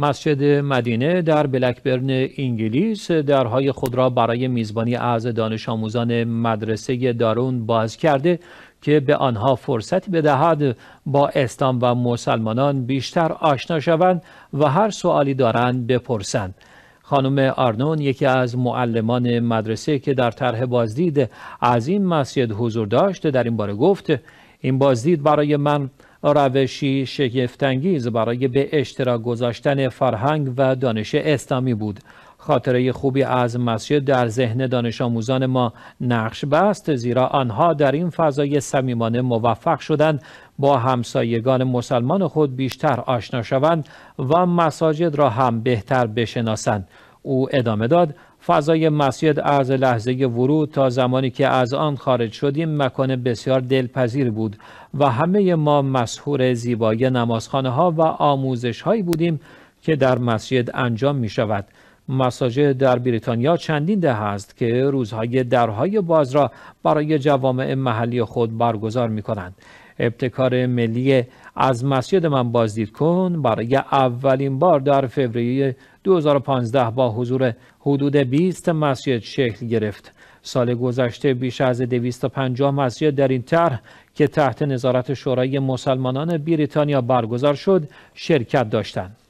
مسجد مدینه در بلکبرن انگلیس درهای خود را برای میزبانی از دانش آموزان مدرسه دارون باز کرده که به آنها فرصت بدهد با اسلام و مسلمانان بیشتر آشنا شوند و هر سوالی دارند بپرسند. خانم آرنون یکی از معلمان مدرسه که در طرح بازدید از این مسجد حضور داشت در این باره گفت این بازدید برای من روشی شگفتانگیز برای به اشتراک گذاشتن فرهنگ و دانش اسلامی بود خاطره خوبی از مسجد در ذهن دانش آموزان ما نقش بست زیرا آنها در این فضای صمیمانه موفق شدند با همسایگان مسلمان خود بیشتر آشنا شوند و مساجد را هم بهتر بشناسند او ادامه داد فضای مسجد از لحظه ورود تا زمانی که از آن خارج شدیم مکان بسیار دلپذیر بود و همه ما مسحور زیبایی نمازخانه ها و آموزش هایی بودیم که در مسجد انجام می شود مساجد در بریتانیا چندین ده است که روزهای درهای باز را برای جوامع محلی خود برگزار می کنند ابتکار ملی از مسجد من بازدید کن برای اولین بار در فوریه 2015 با حضور حدود 20 مسجد شکل گرفت سال گذشته بیش از 250 مسجد در این طرح که تحت نظارت شورای مسلمانان بریتانیا برگزار شد شرکت داشتند